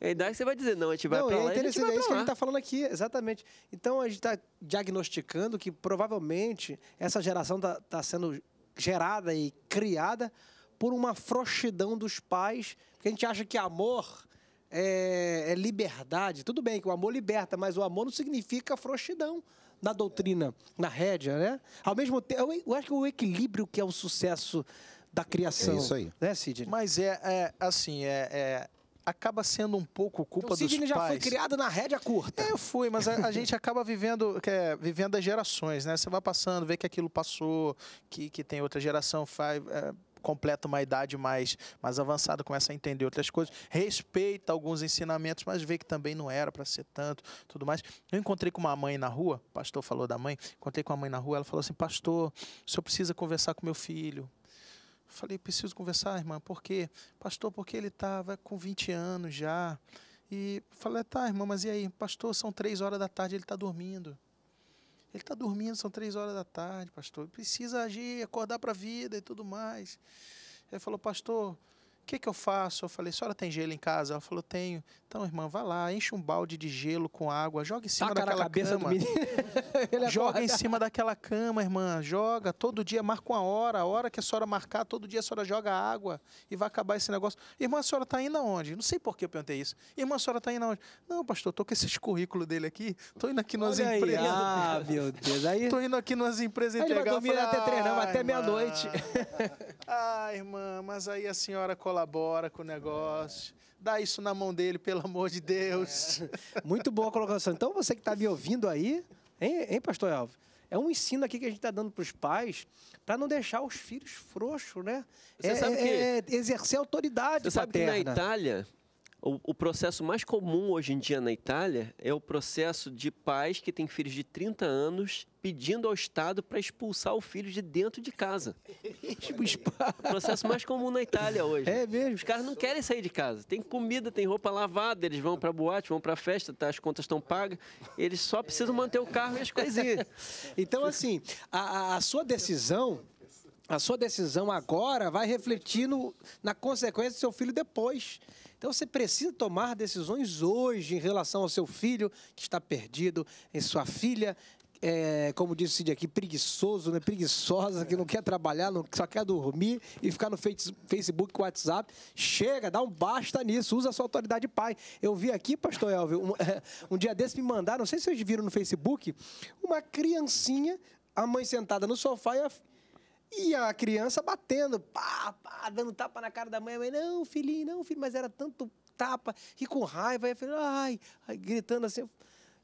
É a idade que você vai dizer, não, a gente vai não, pra é lá, a gente vai É isso que a gente está falando aqui, exatamente. Então, a gente está diagnosticando que, provavelmente, essa geração está tá sendo gerada e criada por uma frouxidão dos pais, porque a gente acha que amor é, é liberdade. Tudo bem que o amor liberta, mas o amor não significa frouxidão na doutrina, na rédea, né? Ao mesmo tempo, eu acho que o equilíbrio que é o sucesso da criação. É isso aí. Né, Sidney? Mas é, é assim, é, é acaba sendo um pouco culpa então, dos Sidney já foi criado na rédea curta. É, eu fui, mas a, a gente acaba vivendo, é, vivendo as gerações, né? Você vai passando, vê que aquilo passou, que, que tem outra geração, faz... É, completa uma idade mais, mais avançada, começa a entender outras coisas, respeita alguns ensinamentos, mas vê que também não era para ser tanto, tudo mais. Eu encontrei com uma mãe na rua, o pastor falou da mãe, encontrei com a mãe na rua, ela falou assim: Pastor, o senhor precisa conversar com meu filho. Falei, preciso conversar, irmã, por quê? Pastor, porque ele estava com 20 anos já. E falei, tá, irmã, mas e aí? Pastor, são três horas da tarde, ele está dormindo. Ele está dormindo, são três horas da tarde, pastor. Precisa agir, acordar para a vida e tudo mais. Ele falou, pastor, o que, que eu faço? Eu falei, a senhora tem gelo em casa? Ela falou, tenho. Então, irmã, vá lá, enche um balde de gelo com água, joga em cima Taca daquela cama. <laughs> joga em cima daquela cama, irmã. Joga, todo dia marca uma hora, a hora que a senhora marcar, todo dia a senhora joga água e vai acabar esse negócio. Irmã, a senhora está indo aonde? Não sei por que eu perguntei isso. Irmã, a senhora está indo aonde? Não, pastor, estou com esses currículos dele aqui, estou indo aqui nas Olha empresas. Aí. Ah, meu Deus. Aí... <laughs> indo aqui nas empresas aí Ele vai dormir falei, até três, até meia-noite. ah, <laughs> irmã, mas aí a senhora coloca colabora com o negócio. É. Dá isso na mão dele, pelo amor de Deus. É. Muito boa a colocação. Então, você que está me ouvindo aí, hein, hein pastor Elvio? É um ensino aqui que a gente está dando para os pais para não deixar os filhos frouxos, né? Você é, sabe é, que... é exercer autoridade Você paterna. sabe que na Itália o, o, processo mais comum hoje em dia na Itália é o processo de pais que têm filhos de 30 anos pedindo ao Estado para expulsar o filho de dentro de casa. Tipo, o processo mais comum na Itália hoje. É mesmo. Os caras não querem sair de casa. Tem comida, tem roupa lavada, eles vão para boate, vão para festa, tá, as contas estão pagas. Eles só precisam manter o carro e as coisinhas. <laughs> então, assim, a, a sua decisão a sua decisão agora vai refletir no, na consequência do seu filho depois. Então você precisa tomar decisões hoje em relação ao seu filho que está perdido, em sua filha é, como disse o Cid aqui, preguiçoso, né? preguiçosa, que não quer trabalhar, não, só quer dormir e ficar no Facebook, WhatsApp. Chega, dá um basta nisso, usa a sua autoridade pai. Eu vi aqui, pastor Elvio, um, é, um dia desse me mandaram, não sei se vocês viram no Facebook, uma criancinha, a mãe sentada no sofá e a e a criança batendo, pá, pá, dando tapa na cara da mãe. A mãe, não, filhinho, não, filho, mas era tanto tapa, e com raiva, e ai, gritando assim.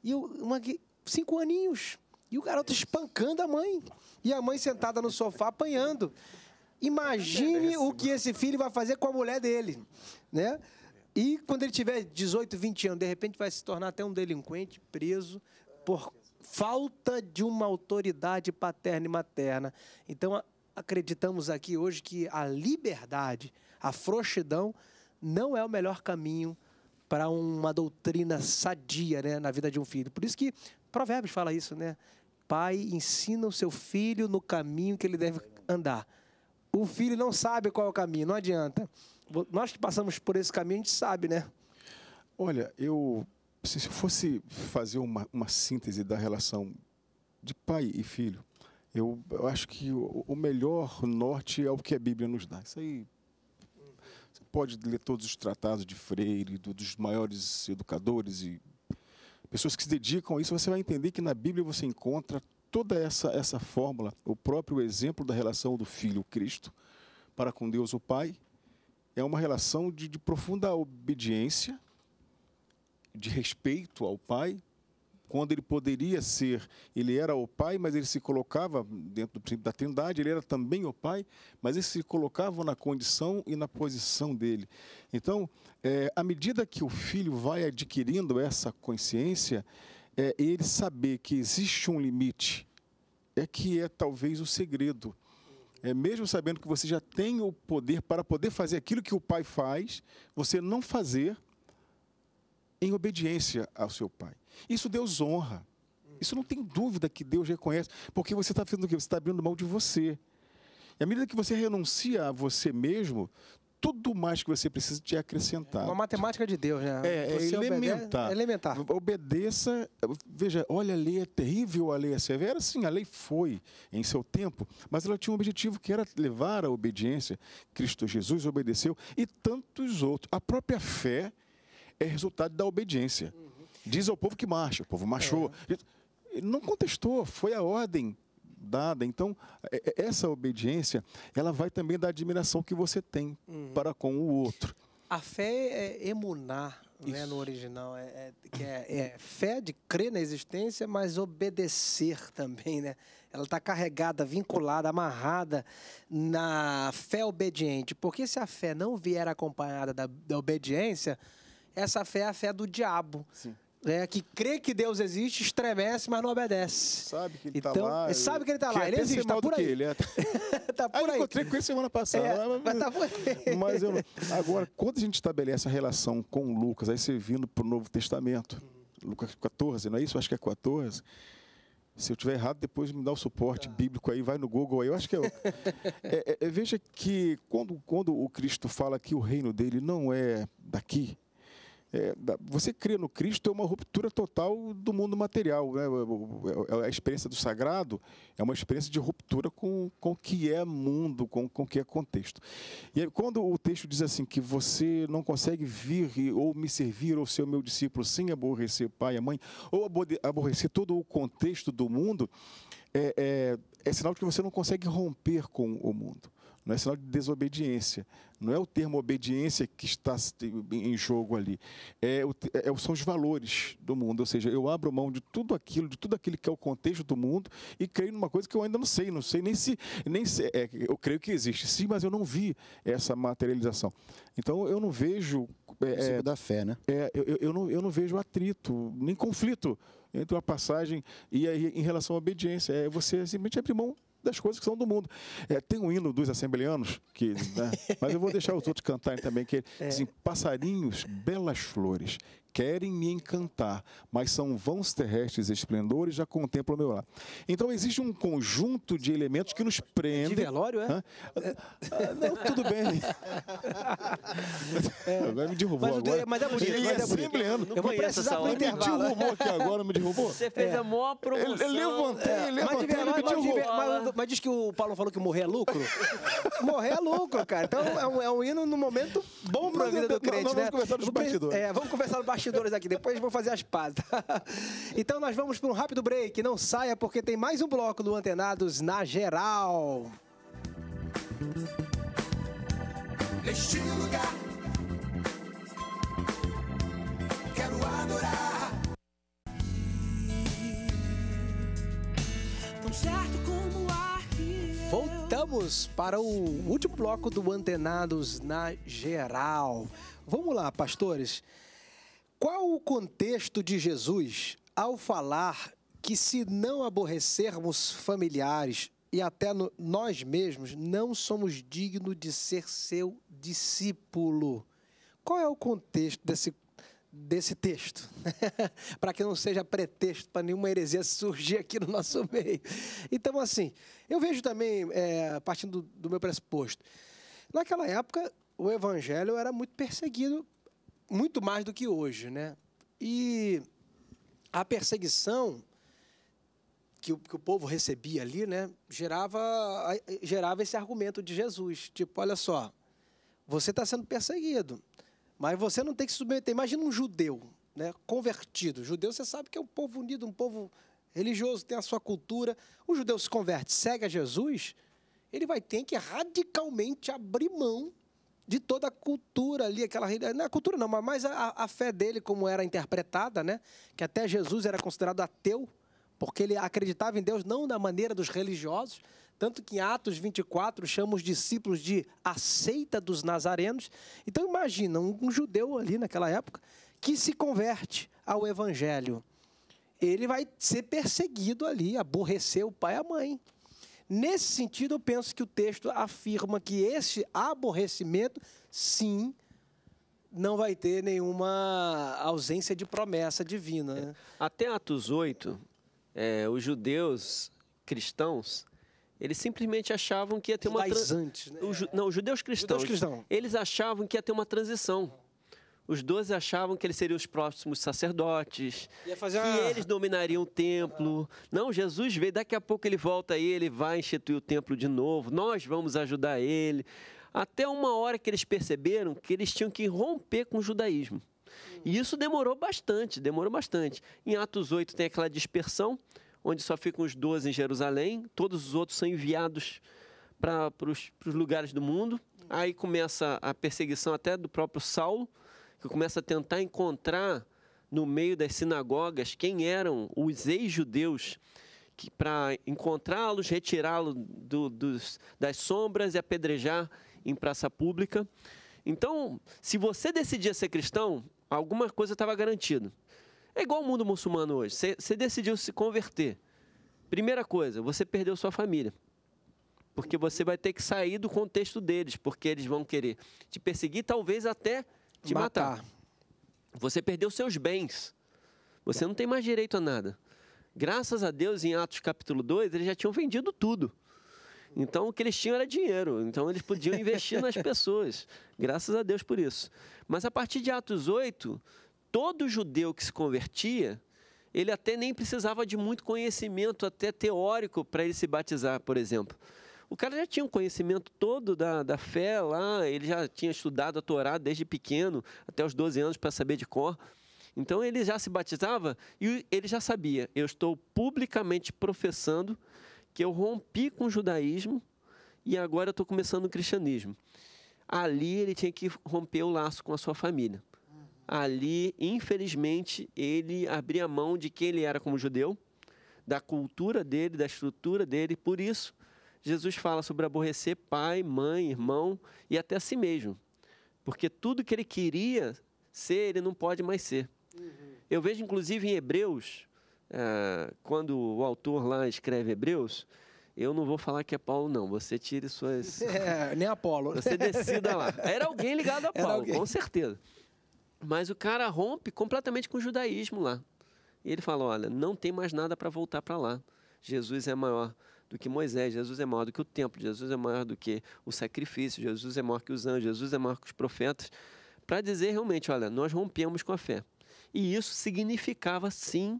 E eu, uma, cinco aninhos. E o garoto espancando a mãe. E a mãe sentada no sofá apanhando. Imagine o que esse filho vai fazer com a mulher dele, né? E quando ele tiver 18, 20 anos, de repente vai se tornar até um delinquente preso por falta de uma autoridade paterna e materna. Então, acreditamos aqui hoje que a liberdade, a frouxidão, não é o melhor caminho para uma doutrina sadia né, na vida de um filho. Por isso que Provérbios fala isso, né? Pai ensina o seu filho no caminho que ele deve andar. O filho não sabe qual é o caminho, não adianta. Nós que passamos por esse caminho, a gente sabe, né? Olha, eu. Se eu fosse fazer uma, uma síntese da relação de pai e filho, eu, eu acho que o, o melhor norte é o que a Bíblia nos dá. Isso aí você pode ler todos os tratados de Freire, do, dos maiores educadores e pessoas que se dedicam a isso. Você vai entender que na Bíblia você encontra toda essa essa fórmula, o próprio exemplo da relação do Filho Cristo para com Deus o Pai, é uma relação de, de profunda obediência, de respeito ao Pai, quando ele poderia ser, ele era o Pai, mas ele se colocava dentro do princípio da Trindade, ele era também o Pai, mas ele se colocava na condição e na posição dele. Então, é, à medida que o filho vai adquirindo essa consciência, é, ele saber que existe um limite é que é talvez o segredo. É mesmo sabendo que você já tem o poder para poder fazer aquilo que o pai faz, você não fazer em obediência ao seu pai. Isso Deus honra. Isso não tem dúvida que Deus reconhece, porque você está fazendo o quê? Você está abrindo mão de você. E à medida que você renuncia a você mesmo, tudo mais que você precisa te é acrescentar. Uma matemática de Deus, né? É, é elementar. Obede é elementar. Obedeça. Veja, olha, a lei é terrível, a lei é severa. Sim, a lei foi em seu tempo, mas ela tinha um objetivo que era levar a obediência. Cristo Jesus obedeceu e tantos outros. A própria fé é resultado da obediência. Uhum. Diz ao povo que marcha, o povo marchou. É. Ele não contestou, foi a ordem dada. Então, é, é, essa obediência, ela vai também da admiração que você tem uhum. para com o outro. A fé é emunar, né, no original, é, é, é, é, fé de crer na existência, mas obedecer <laughs> também, né? Ela está carregada, vinculada, amarrada na fé obediente, porque se a fé não vier acompanhada da, da obediência, essa fé é a fé do diabo. Sim. Né, que crê que Deus existe, estremece, mas não obedece. Sabe que ele está então, lá. Ele que ele está lá, ele existe, está por aí. Ele é... <laughs> tá por aí. Eu encontrei com ele semana passada. É, mas, mas, tá por aí. mas eu, agora, quando a gente estabelece a relação com Lucas, aí você vindo para o Novo Testamento, Lucas 14, não é isso? Eu acho que é 14. Se eu tiver errado, depois me dá o suporte tá. bíblico aí, vai no Google aí. Eu acho que é, <laughs> é, é, é, Veja que quando, quando o Cristo fala que o reino dele não é daqui, é, você crê no Cristo é uma ruptura total do mundo material. Né? A experiência do sagrado é uma experiência de ruptura com, com o que é mundo, com, com o que é contexto. E aí, quando o texto diz assim que você não consegue vir ou me servir ou ser o meu discípulo sem aborrecer pai e mãe, ou aborrecer todo o contexto do mundo, é, é, é sinal de que você não consegue romper com o mundo não é sinal de desobediência. Não é o termo obediência que está em jogo ali. É, é, são os valores do mundo. Ou seja, eu abro mão de tudo aquilo, de tudo aquilo que é o contexto do mundo e creio numa coisa que eu ainda não sei. Não sei nem se. Nem se é, eu creio que existe, sim, mas eu não vi essa materialização. Então eu não vejo. É, é da fé, né? É, eu, eu, não, eu não vejo atrito, nem conflito entre uma passagem e aí em relação à obediência. É você simplesmente abrir mão das coisas que são do mundo. É, tem um hino dos assembleanos, que, né? mas eu vou deixar os outros cantarem também, que é. dizem é. assim, passarinhos, belas flores, querem me encantar, mas são vãos terrestres esplendores, já contemplam o meu lar. Então existe um conjunto de elementos que nos é prendem. De velório, é? Hã? Ah, não, tudo bem. <laughs> É. Agora me derrubou. Mas, agora. mas é bonito. Ele mas é, é bonito. Não eu vou precisar para intervalo. Me derrubou aqui agora, me derrubou. Você fez é. a maior promoção. Eu, levantei, é. levantei, mas mas, mas, mas diz que o Paulo falou que morrer é lucro. <laughs> morrer é lucro, cara. Então é um, é um hino no momento bom para a vida do crente, não, não, né? né? Vamos conversar nos bastidores. É, vamos conversar no bastidores bastidores aqui, depois vou fazer as pazes. <laughs> então nós vamos para um rápido break, não saia porque tem mais um bloco do Antenados na geral. Neste lugar Voltamos para o último bloco do Antenados na geral. Vamos lá, pastores. Qual o contexto de Jesus ao falar que, se não aborrecermos familiares e até no, nós mesmos, não somos dignos de ser seu discípulo? Qual é o contexto desse, desse texto? <laughs> para que não seja pretexto para nenhuma heresia surgir aqui no nosso <laughs> meio. Então, assim, eu vejo também, é, partindo do, do meu pressuposto, naquela época o evangelho era muito perseguido muito mais do que hoje, né? E a perseguição que o, que o povo recebia ali, né, gerava, gerava esse argumento de Jesus, tipo, olha só, você está sendo perseguido, mas você não tem que se submeter. Imagina um judeu, né, convertido. Judeu, você sabe que é um povo unido, um povo religioso, tem a sua cultura. O judeu se converte, segue a Jesus, ele vai ter que radicalmente abrir mão de toda a cultura ali, aquela não a é cultura não, mas mais a, a fé dele como era interpretada, né? Que até Jesus era considerado ateu, porque ele acreditava em Deus não da maneira dos religiosos, tanto que em Atos 24 chama os discípulos de a seita dos nazarenos. Então imagina um, um judeu ali naquela época que se converte ao evangelho. Ele vai ser perseguido ali, aborrecer o pai e a mãe. Nesse sentido, eu penso que o texto afirma que esse aborrecimento, sim, não vai ter nenhuma ausência de promessa divina. Né? É, até Atos 8, é, os judeus cristãos, eles simplesmente achavam que ia ter uma... Os antes, né? o ju... Não, os judeus cristãos, judeus cristãos, eles achavam que ia ter uma transição os doze achavam que eles seriam os próximos sacerdotes, que uma... eles dominariam o templo. Não, Jesus veio, daqui a pouco ele volta aí, ele vai instituir o templo de novo, nós vamos ajudar ele. Até uma hora que eles perceberam que eles tinham que romper com o judaísmo. E isso demorou bastante, demorou bastante. Em Atos 8 tem aquela dispersão, onde só ficam os 12 em Jerusalém, todos os outros são enviados para os lugares do mundo. Aí começa a perseguição até do próprio Saulo, que começa a tentar encontrar no meio das sinagogas quem eram os ex-judeus para encontrá-los, retirá-los do, dos, das sombras e apedrejar em praça pública. Então, se você decidia ser cristão, alguma coisa estava garantida. É igual o mundo muçulmano hoje. você decidiu se converter. Primeira coisa, você perdeu sua família. Porque você vai ter que sair do contexto deles, porque eles vão querer te perseguir, talvez até te matar. matar. Você perdeu seus bens. Você não tem mais direito a nada. Graças a Deus, em Atos capítulo 2, eles já tinham vendido tudo. Então, o que eles tinham era dinheiro. Então, eles podiam investir nas <laughs> pessoas. Graças a Deus por isso. Mas a partir de Atos 8, todo judeu que se convertia, ele até nem precisava de muito conhecimento, até teórico, para ele se batizar, por exemplo. O cara já tinha um conhecimento todo da, da fé lá, ele já tinha estudado a Torá desde pequeno, até os 12 anos, para saber de cor. Então ele já se batizava e ele já sabia: eu estou publicamente professando que eu rompi com o judaísmo e agora eu estou começando o cristianismo. Ali ele tinha que romper o laço com a sua família. Ali, infelizmente, ele abria mão de quem ele era como judeu, da cultura dele, da estrutura dele. Por isso, Jesus fala sobre aborrecer pai, mãe, irmão e até a si mesmo. Porque tudo que ele queria ser, ele não pode mais ser. Uhum. Eu vejo, inclusive, em Hebreus, eh, quando o autor lá escreve Hebreus, eu não vou falar que é Paulo, não. Você tire suas. <laughs> É, nem Apolo. Você decida lá. Era alguém ligado a Paulo, com certeza. Mas o cara rompe completamente com o judaísmo lá. E ele fala: olha, não tem mais nada para voltar para lá. Jesus é maior do que Moisés, Jesus é maior do que o templo, Jesus é maior do que o sacrifício, Jesus é maior que os anjos, Jesus é maior que os profetas, para dizer realmente, olha, nós rompemos com a fé. E isso significava sim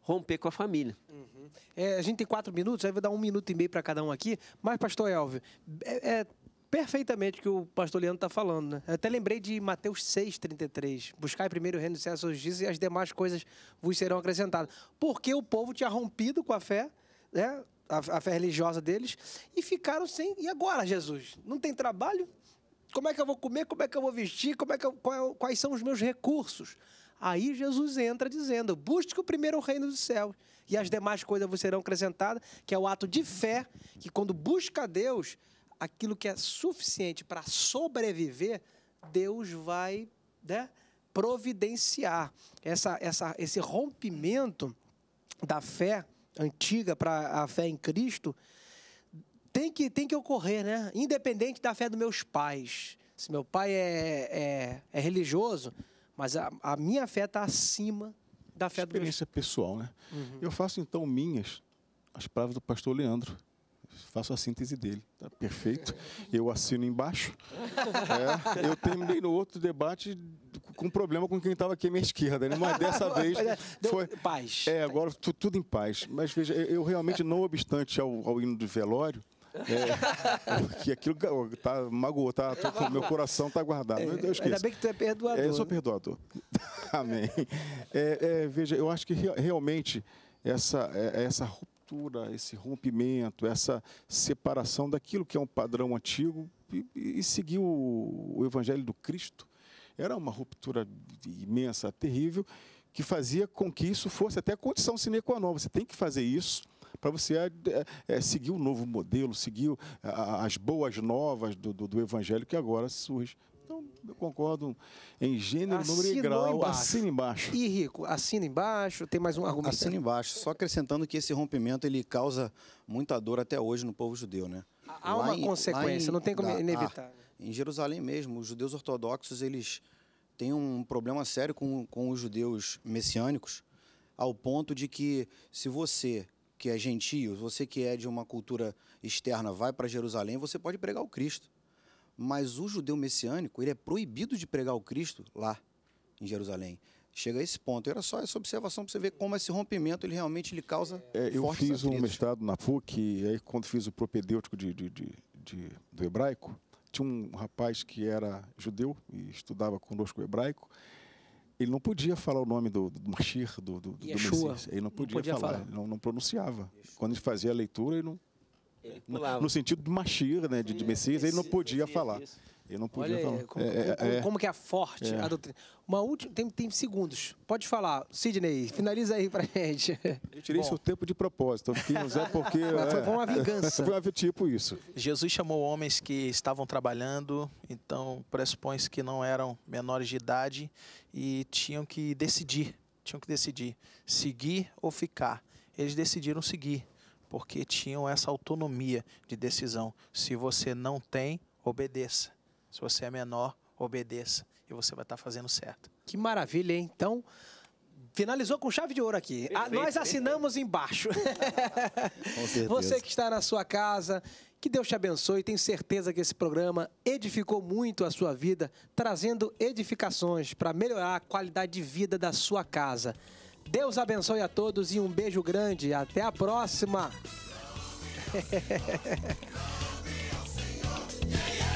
romper com a família. Uhum. É, a gente tem quatro minutos, aí vou dar um minuto e meio para cada um aqui. Mas, pastor Elvio, é, é perfeitamente o que o pastor Leandro está falando, né? Eu até lembrei de Mateus 6,33. Buscai primeiro o reino dos céus e as demais coisas vos serão acrescentadas. Porque o povo tinha rompido com a fé, né? a, a fé religiosa deles, e ficaram sem. E agora, Jesus? Não tem trabalho? Como é que eu vou comer? Como é que eu vou vestir? Como é que eu, qual, é quais são os meus recursos? Aí Jesus entra dizendo: busque o primeiro reino dos céus, e as demais coisas vos serão acrescentadas, que é o ato de fé, que quando busca Deus, aquilo que é suficiente para sobreviver, Deus vai né, providenciar. Essa, essa, esse rompimento da fé antiga para a fé em Cristo, tem que, tem que ocorrer, né? Independente da fé dos meus pais. Se meu pai é, é, é religioso, mas a, a minha fé está acima da fé Experiência do meu... pessoal, né? Uhum. Eu faço então minhas as palavras do pastor Leandro faço a síntese dele. Tá perfeito. Eu assino embaixo. É, eu terminei no outro debate com problema com quem estava aqui à minha esquerda, né? mas dessa é, vez foi paz. É agora tudo em paz. Mas veja, eu realmente não obstante ao, ao hino do velório. É, aquilo tá, magoou, tá, tô, meu coração tá guardado. É, eu Ainda bem que tu é perdoador. É, eu né? sou perdoador. <laughs> Amém. É, é, veja, eu acho que re realmente essa, é, essa ruptura, esse rompimento, essa separação daquilo que é um padrão antigo e, e seguir o, o Evangelho do Cristo. Era uma ruptura imensa, terrível, que fazia com que isso fosse até condição sine qua non. Você tem que fazer isso para você é, é, seguir o novo modelo, seguir as boas novas do, do, do evangelho que agora surge então, eu concordo em gênero, Assinou número e grau. Embaixo. Assina embaixo. E, Rico, assina embaixo? Tem mais um argumento? Assina embaixo. Só acrescentando que esse rompimento ele causa muita dor até hoje no povo judeu, né? Há uma em, consequência, em, não tem como da, inevitar. Ah, em Jerusalém mesmo, os judeus ortodoxos, eles têm um problema sério com, com os judeus messiânicos, ao ponto de que se você que é gentio, você que é de uma cultura externa, vai para Jerusalém, você pode pregar o Cristo. Mas o judeu messiânico, ele é proibido de pregar o Cristo lá em Jerusalém. Chega a esse ponto. Era só essa observação para você ver como esse rompimento ele realmente ele causa. É, eu fiz atritos. um mestrado na FUC, e aí quando fiz o propedêutico de, de, de, de, do hebraico, tinha um rapaz que era judeu e estudava conosco o hebraico. Ele não podia falar o nome do, Mashir, do, do, do Messias. Ele não podia, não podia falar, falar. Ele não, não pronunciava. Quando ele fazia a leitura, ele não no, no, sentido de Machir, né, de, de Messias, ele não podia Messias, falar. Ele não podia Olha, falar. Como, é, é, é, como, é, como, que é forte é. a doutrina. Uma última, tem, tem segundos. Pode falar, Sidney, finaliza aí pra gente. Eu tirei seu tempo de propósito. Eu fiquei porque... <laughs> foi uma vingança. <laughs> foi tipo isso. Jesus chamou homens que estavam trabalhando, então pressupõe que não eram menores de idade e tinham que decidir. Tinham que decidir, seguir ou ficar. Eles decidiram seguir porque tinham essa autonomia de decisão. Se você não tem, obedeça. Se você é menor, obedeça e você vai estar fazendo certo. Que maravilha, hein? Então, finalizou com chave de ouro aqui. Ah, perfeito, ah, nós assinamos perfeito. embaixo. <laughs> <laughs> você que está na sua casa, que Deus te abençoe. Tenho certeza que esse programa edificou muito a sua vida, trazendo edificações para melhorar a qualidade de vida da sua casa. Deus abençoe a todos e um beijo grande. Até a próxima. <laughs>